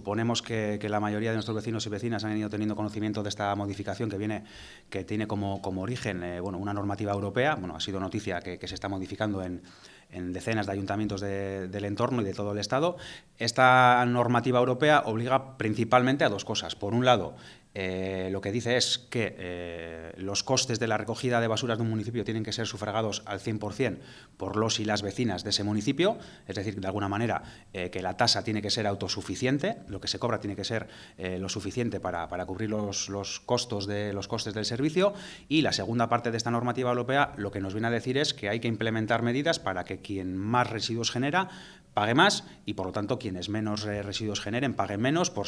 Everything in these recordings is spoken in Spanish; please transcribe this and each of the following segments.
Suponemos que, la mayoría de nuestros vecinos y vecinas han ido teniendo conocimiento de esta modificación que viene, que tiene como, origen eh, bueno, una normativa europea. Bueno, ha sido noticia que, se está modificando en, decenas de ayuntamientos del entorno y de todo el Estado. Esta normativa europea obliga principalmente a dos cosas. Por un lado, eh, lo que dice es que eh, los costes de la recogida de basuras de un municipio tienen que ser sufragados al 100% por los y las vecinas de ese municipio, es decir, de alguna manera eh, que la tasa tiene que ser autosuficiente, lo que se cobra tiene que ser lo suficiente para, cubrir los, costos de, los costes del servicio y la segunda parte de esta normativa europea lo que nos viene a decir es que hay que implementar medidas para que quien más residuos genera pague más y por lo tanto quienes menos residuos generen paguen menos por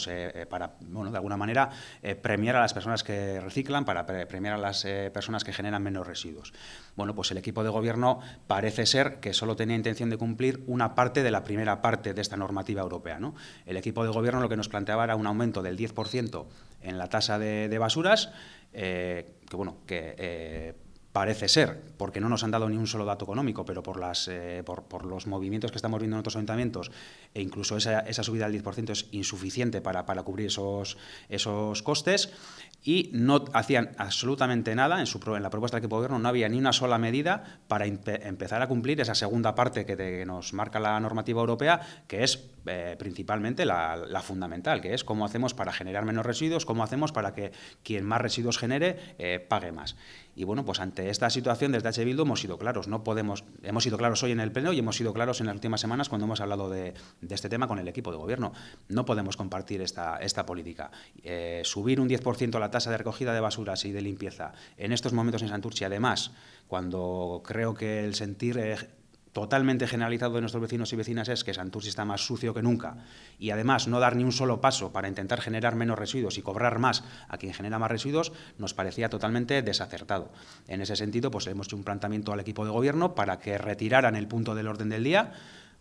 para, bueno, de alguna manera eh, premiar a las personas que reciclan, para premiar a las eh, personas que generan menos residuos. Bueno, pues el equipo de gobierno parece ser que solo tenía intención de cumplir una parte de la primera parte de esta normativa europea. El equipo de gobierno lo que nos planteaba era un aumento del 10% en la tasa de, basuras, eh, que bueno, que Parece ser, porque no nos han dado ni un solo dato económico, pero por, eh, los movimientos que estamos viendo en otros ayuntamientos, e incluso esa, subida del 10% es insuficiente para, cubrir esos, costes, y no hacían absolutamente nada, en, su, en la propuesta del equipo de gobierno no había ni una sola medida para empezar a cumplir esa segunda parte que, nos marca la normativa europea, que es eh, principalmente la, fundamental, que es cómo hacemos para generar menos residuos, cómo hacemos para que quien más residuos genere eh, pague más. Y bueno, pues ante esta situación desde H. hemos sido claros, no podemos, hemos sido claros hoy en el Pleno y hemos sido claros en las últimas semanas cuando hemos hablado de, este tema con el equipo de gobierno. No podemos compartir esta, esta política. Eh, subir un 10% la tasa de recogida de basuras y de limpieza en estos momentos en Santurce, además, cuando creo que el sentir eh, totalmente generalizado de nuestros vecinos y vecinas es que Santurce está más sucio que nunca y además no dar ni un solo paso para intentar generar menos residuos y cobrar más a quien genera más residuos nos parecía totalmente desacertado. En ese sentido, pues hemos hecho un planteamiento al equipo de gobierno para que retiraran el punto del orden del día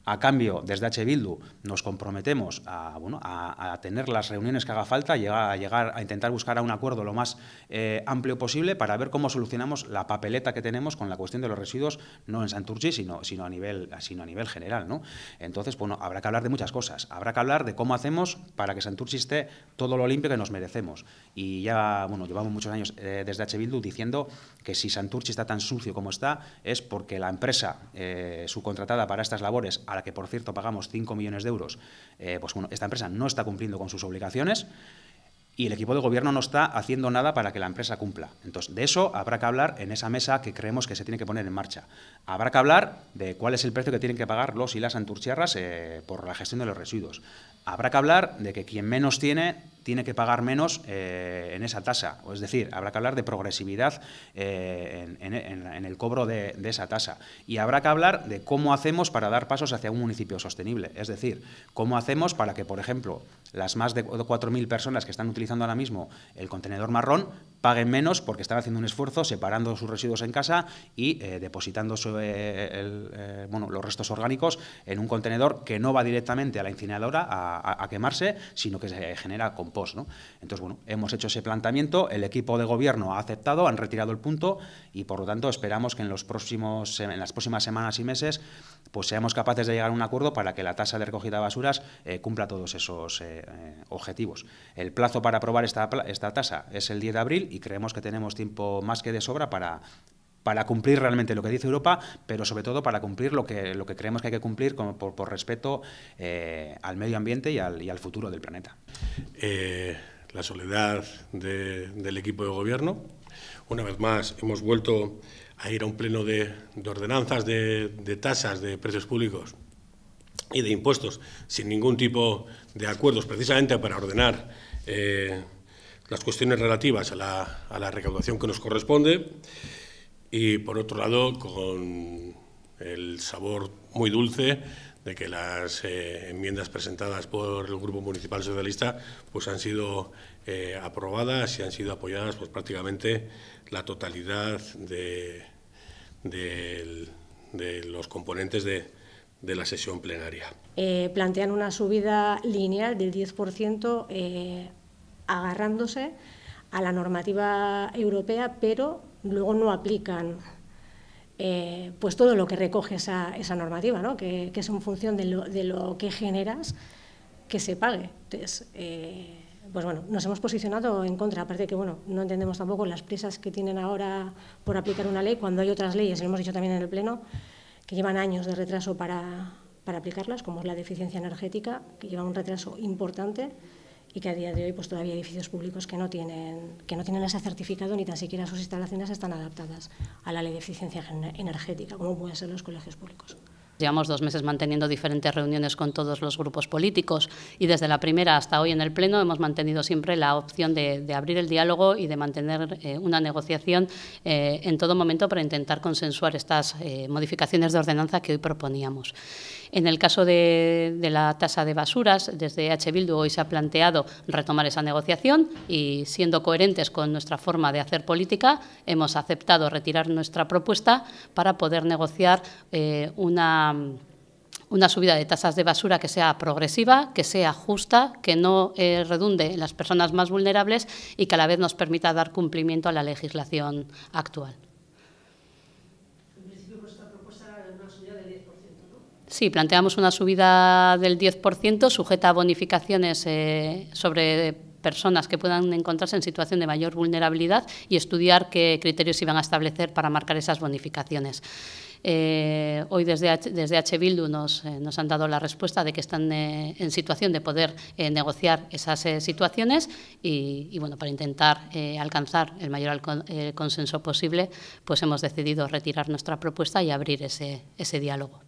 a cambio, desde H. Bildu nos comprometemos a, bueno, a, tener las reuniones que haga falta, a llegar, a, intentar buscar a un acuerdo lo más eh, amplio posible para ver cómo solucionamos la papeleta que tenemos con la cuestión de los residuos, no en Santurchi, sino, sino, a, nivel, sino a nivel general. ¿no? Entonces, bueno, habrá que hablar de muchas cosas. Habrá que hablar de cómo hacemos para que Santurchi esté todo lo limpio que nos merecemos. Y ya, bueno, llevamos muchos años eh, desde H. Bildu diciendo que si Santurchi está tan sucio como está, es porque la empresa eh, subcontratada para estas labores a la que por cierto pagamos 5 millones de euros, eh, pues bueno, esta empresa no está cumpliendo con sus obligaciones y el equipo de gobierno no está haciendo nada para que la empresa cumpla. Entonces, de eso habrá que hablar en esa mesa que creemos que se tiene que poner en marcha. Habrá que hablar de cuál es el precio que tienen que pagar los y las anturchiarras eh, por la gestión de los residuos. Habrá que hablar de que quien menos tiene tiene que pagar menos eh, en esa tasa. es decir, habrá que hablar de progresividad eh, en, el cobro de, esa tasa. Y habrá que hablar de cómo hacemos para dar pasos hacia un municipio sostenible. Es decir, cómo hacemos para que, por ejemplo, las más de 4.000 personas que están utilizando ahora mismo el contenedor marrón paguen menos porque están haciendo un esfuerzo separando sus residuos en casa y eh, depositando bueno, los restos orgánicos en un contenedor que no va directamente a la incineradora a, quemarse, sino que se genera Post. Entonces, bueno, hemos hecho ese planteamiento, el equipo de gobierno ha aceptado, han retirado el punto y, por lo tanto, esperamos que en, los próximos, en las próximas semanas y meses pues, seamos capaces de llegar a un acuerdo para que la tasa de recogida de basuras eh, cumpla todos esos eh, eh, objetivos. El plazo para aprobar esta, esta tasa es el 10 de abril y creemos que tenemos tiempo más que de sobra para, para cumplir realmente lo que dice Europa, pero sobre todo para cumplir lo que, lo que creemos que hay que cumplir por, respeto eh, al medio ambiente y al, futuro del planeta. Eh, la soledad del equipo de gobierno. Una vez más, hemos vuelto a ir a un pleno de, ordenanzas, de, tasas, de precios públicos y de impuestos, sin ningún tipo de acuerdos, precisamente para ordenar eh, las cuestiones relativas a la, a la recaudación que nos corresponde y por otro lado con el sabor muy dulce de que las eh, enmiendas presentadas por el Grupo Municipal Socialista pues han sido eh, aprobadas y han sido apoyadas pues prácticamente la totalidad de, los componentes de, la sesión plenaria. Eh, plantean una subida lineal del 10% agarrándose a la normativa europea, pero luego no aplican eh, pues todo lo que recoge esa, normativa, ¿no? que, es en función de lo, que generas que se pague. Entonces, eh, pues bueno, nos hemos posicionado en contra, aparte de que no entendemos tampoco las prisas que tienen ahora por aplicar una ley, cuando hay otras leyes, y lo hemos dicho también en el Pleno, que llevan años de retraso para, para aplicarlas, como es la deficiencia energética, que lleva un retraso importante y que a día de hoy pues todavía hay edificios públicos que no tienen que no tienen ese certificado ni tan siquiera sus instalaciones están adaptadas a la ley de eficiencia energética como pueden ser los colegios públicos. Llevamos dos meses manteniendo diferentes reuniones con todos los grupos políticos y desde la primera hasta hoy en el Pleno hemos mantenido siempre la opción de, abrir el diálogo y de mantener eh, una negociación eh, en todo momento para intentar consensuar estas eh, modificaciones de ordenanza que hoy proponíamos. En el caso de, de la tasa de basuras, desde H. Bildu hoy se ha planteado retomar esa negociación y siendo coherentes con nuestra forma de hacer política, hemos aceptado retirar nuestra propuesta para poder negociar una una, subida de tasas de basura que sea progresiva, que sea justa, que no eh, redunde en las personas más vulnerables y que a la vez nos permita dar cumplimiento a la legislación actual. Sí, planteamos una subida del 10% sujeta a bonificaciones eh, sobre personas que puedan encontrarse en situación de mayor vulnerabilidad y estudiar qué criterios iban a establecer para marcar esas bonificaciones. Eh, hoy desde H, Bildu nos, eh, nos, han dado la respuesta de que están eh, en situación de poder negociar esas situaciones y, bueno, para intentar alcanzar el mayor consenso posible, pues hemos decidido retirar nuestra propuesta y abrir ese, ese diálogo.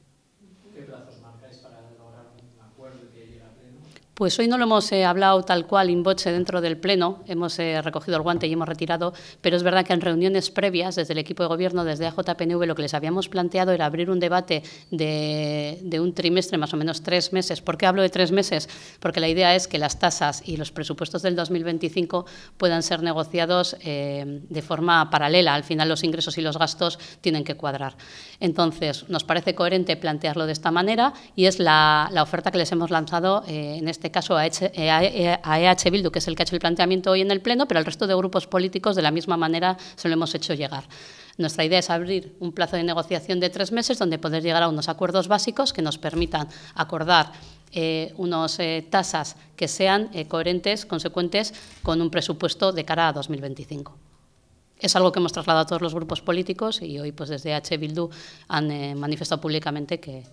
Pues hoy no lo hemos eh, hablado tal cual in boche dentro del Pleno, hemos eh, recogido el guante y hemos retirado, pero es verdad que en reuniones previas, desde el equipo de gobierno, desde AJPNV, lo que les habíamos planteado era abrir un debate de, un trimestre, más o menos tres meses. ¿Por qué hablo de tres meses? Porque la idea es que las tasas y los presupuestos del 2025 puedan ser negociados eh, de forma paralela. Al final los ingresos y los gastos tienen que cuadrar. Entonces, nos parece coherente plantearlo de esta manera y es la, la oferta que les hemos lanzado en este este caso a EH, eh e Bildu, que es el que ha hecho el planteamiento hoy en el Pleno, pero al resto de grupos políticos de la misma manera se lo hemos hecho llegar. Nuestra idea es abrir un plazo de negociación de tres meses donde poder llegar a unos acuerdos básicos que nos permitan acordar eh, unas eh, tasas que sean eh, coherentes, consecuentes con un presupuesto de cara a 2025. Es algo que hemos trasladado a todos los grupos políticos y hoy pues desde EH Bildu han manifestado públicamente que,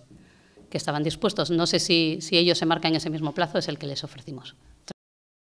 que estaban dispuestos. No sé si, si ellos se marcan ese mismo plazo, es el que les ofrecimos.